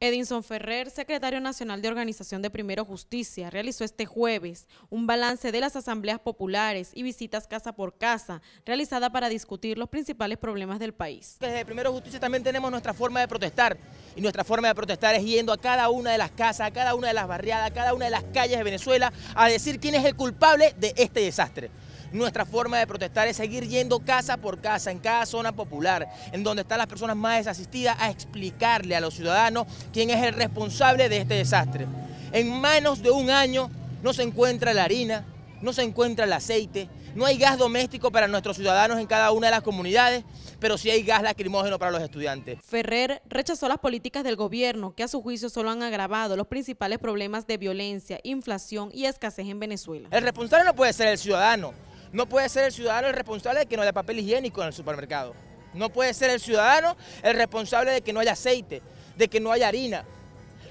Edinson Ferrer, secretario nacional de Organización de Primero Justicia, realizó este jueves un balance de las asambleas populares y visitas casa por casa realizada para discutir los principales problemas del país. Desde Primero Justicia también tenemos nuestra forma de protestar y nuestra forma de protestar es yendo a cada una de las casas, a cada una de las barriadas, a cada una de las calles de Venezuela a decir quién es el culpable de este desastre. Nuestra forma de protestar es seguir yendo casa por casa, en cada zona popular, en donde están las personas más desasistidas, a explicarle a los ciudadanos quién es el responsable de este desastre. En menos de un año no se encuentra la harina, no se encuentra el aceite, no hay gas doméstico para nuestros ciudadanos en cada una de las comunidades, pero sí hay gas lacrimógeno para los estudiantes. Ferrer rechazó las políticas del gobierno que a su juicio solo han agravado los principales problemas de violencia, inflación y escasez en Venezuela. El responsable no puede ser el ciudadano, no puede ser el ciudadano el responsable de que no haya papel higiénico en el supermercado. No puede ser el ciudadano el responsable de que no haya aceite, de que no haya harina.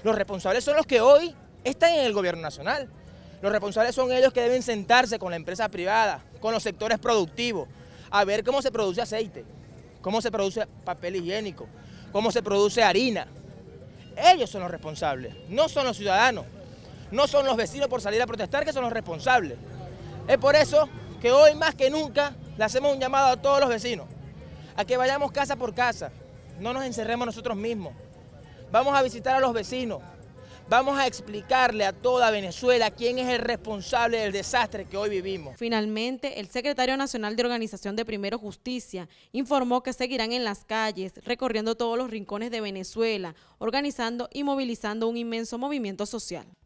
Los responsables son los que hoy están en el gobierno nacional. Los responsables son ellos que deben sentarse con la empresa privada, con los sectores productivos, a ver cómo se produce aceite, cómo se produce papel higiénico, cómo se produce harina. Ellos son los responsables, no son los ciudadanos, no son los vecinos por salir a protestar que son los responsables. Es por eso que hoy más que nunca le hacemos un llamado a todos los vecinos, a que vayamos casa por casa, no nos encerremos nosotros mismos. Vamos a visitar a los vecinos, Vamos a explicarle a toda Venezuela quién es el responsable del desastre que hoy vivimos. Finalmente, el secretario nacional de Organización de Primero Justicia informó que seguirán en las calles, recorriendo todos los rincones de Venezuela, organizando y movilizando un inmenso movimiento social.